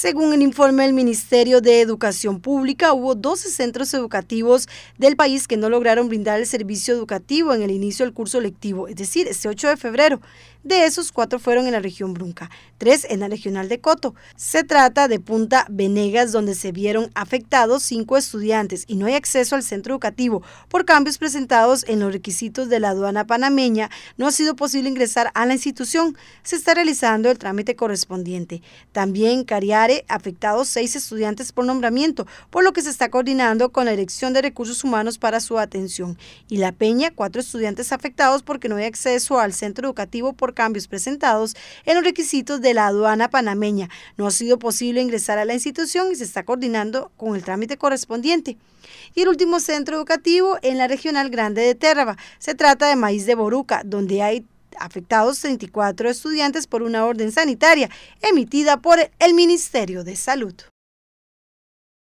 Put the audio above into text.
Según el informe del Ministerio de Educación Pública, hubo 12 centros educativos del país que no lograron brindar el servicio educativo en el inicio del curso lectivo, es decir, este 8 de febrero. De esos, cuatro fueron en la región Brunca, tres en la regional de Coto. Se trata de Punta Venegas, donde se vieron afectados cinco estudiantes y no hay acceso al centro educativo. Por cambios presentados en los requisitos de la aduana panameña, no ha sido posible ingresar a la institución. Se está realizando el trámite correspondiente. También Carial afectados seis estudiantes por nombramiento, por lo que se está coordinando con la elección de Recursos Humanos para su atención. Y La Peña, cuatro estudiantes afectados porque no hay acceso al centro educativo por cambios presentados en los requisitos de la aduana panameña. No ha sido posible ingresar a la institución y se está coordinando con el trámite correspondiente. Y el último centro educativo en la Regional Grande de Terraba Se trata de Maíz de Boruca, donde hay afectados 34 estudiantes por una orden sanitaria emitida por el Ministerio de Salud.